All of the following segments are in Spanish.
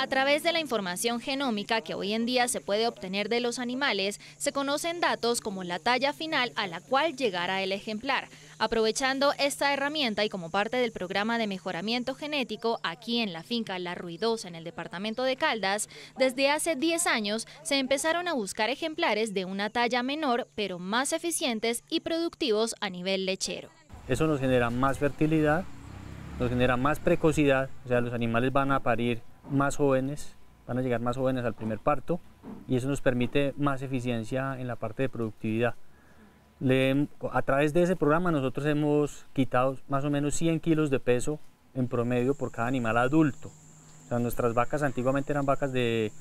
A través de la información genómica que hoy en día se puede obtener de los animales, se conocen datos como la talla final a la cual llegará el ejemplar. Aprovechando esta herramienta y como parte del programa de mejoramiento genético aquí en la finca La Ruidosa en el departamento de Caldas, desde hace 10 años se empezaron a buscar ejemplares de una talla menor pero más eficientes y productivos a nivel lechero. Eso nos genera más fertilidad, nos genera más precocidad, o sea, los animales van a parir más jóvenes, van a llegar más jóvenes al primer parto y eso nos permite más eficiencia en la parte de productividad. a través de ese programa nosotros hemos quitado más o menos 100 kilos de peso en promedio por cada animal adulto. nuestras vacas antiguamente eran vacas de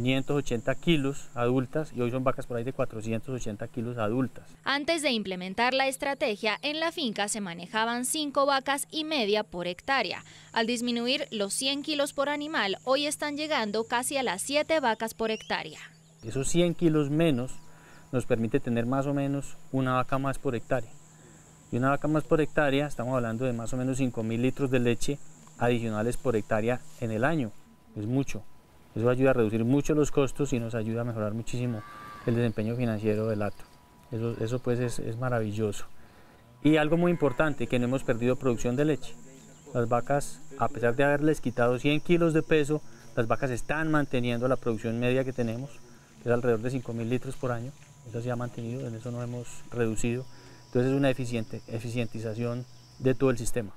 580 kilos adultas y hoy son vacas por ahí de 480 kilos adultas. Antes de implementar la estrategia, en la finca se manejaban 5 vacas y media por hectárea. Al disminuir los 100 kilos por animal, hoy están llegando casi a las 7 vacas por hectárea. Esos 100 kilos menos nos permite tener más o menos una vaca más por hectárea. Y una vaca más por hectárea, estamos hablando de más o menos 5.000 litros de leche adicionales por hectárea en el año. Es mucho. Eso ayuda a reducir mucho los costos y nos ayuda a mejorar muchísimo el desempeño financiero del ato. Eso, pues es, maravilloso. Y algo muy importante, que no hemos perdido producción de leche. Las vacas, a pesar de haberles quitado 100 kilos de peso, las vacas están manteniendo la producción media que tenemos, que es alrededor de 5.000 litros por año. Eso se ha mantenido, en eso no hemos reducido. Entonces es una eficiente, eficientización de todo el sistema.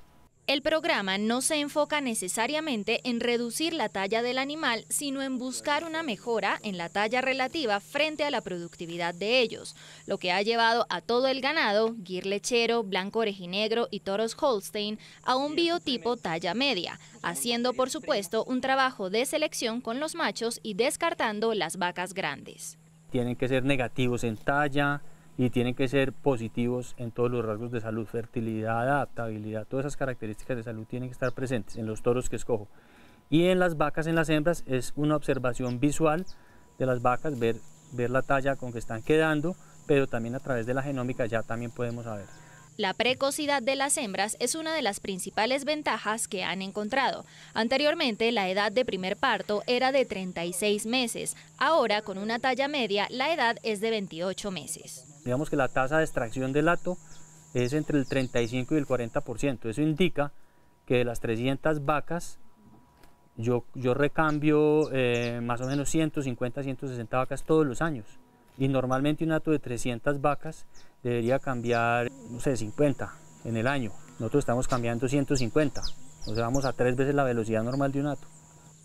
El programa no se enfoca necesariamente en reducir la talla del animal, sino en buscar una mejora en la talla relativa frente a la productividad de ellos, lo que ha llevado a todo el ganado, guir lechero, blanco orejinegro y toros Holstein, a un biotipo talla media, haciendo por supuesto un trabajo de selección con los machos y descartando las vacas grandes. Tienen que ser negativos en talla, y tienen que ser positivos en todos los rasgos de salud, fertilidad, adaptabilidad, todas esas características de salud tienen que estar presentes en los toros que escojo. Y en las vacas, en las hembras, es una observación visual de las vacas, ver, ver la talla con que están quedando, pero también a través de la genómica ya también podemos saber. La precocidad de las hembras es una de las principales ventajas que han encontrado. Anteriormente, la edad de primer parto era de 36 meses. Ahora, con una talla media, la edad es de 28 meses digamos que la tasa de extracción del lato es entre el 35 y el 40%. Eso indica que de las 300 vacas yo, yo recambio eh, más o menos 150, 160 vacas todos los años. Y normalmente un lato de 300 vacas debería cambiar, no sé, 50 en el año. Nosotros estamos cambiando 150, o sea, vamos a tres veces la velocidad normal de un ato.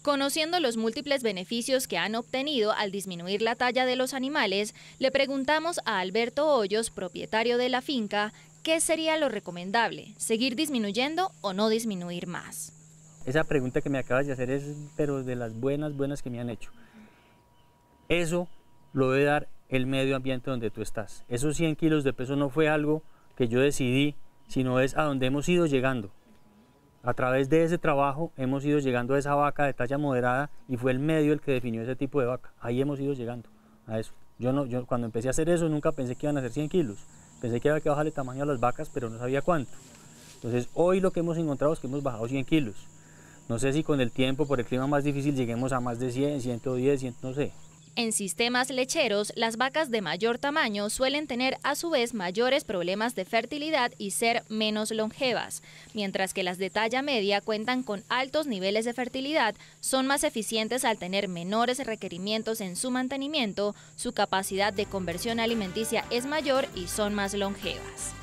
Conociendo los múltiples beneficios que han obtenido al disminuir la talla de los animales, le preguntamos a Alberto Hoyos, propietario de la finca, qué sería lo recomendable, seguir disminuyendo o no disminuir más. Esa pregunta que me acabas de hacer es, pero de las buenas, buenas que me han hecho. Eso lo debe dar el medio ambiente donde tú estás. Esos 100 kilos de peso no fue algo que yo decidí, sino es a donde hemos ido llegando. A través de ese trabajo hemos ido llegando a esa vaca de talla moderada y fue el medio el que definió ese tipo de vaca. Ahí hemos ido llegando a eso. Yo, no, yo cuando empecé a hacer eso nunca pensé que iban a ser 100 kilos. Pensé que había que bajarle tamaño a las vacas, pero no sabía cuánto. Entonces hoy lo que hemos encontrado es que hemos bajado 100 kilos. No sé si con el tiempo, por el clima más difícil, lleguemos a más de 100, 110, no sé. En sistemas lecheros, las vacas de mayor tamaño suelen tener a su vez mayores problemas de fertilidad y ser menos longevas, mientras que las de talla media cuentan con altos niveles de fertilidad, son más eficientes al tener menores requerimientos en su mantenimiento, su capacidad de conversión alimenticia es mayor y son más longevas.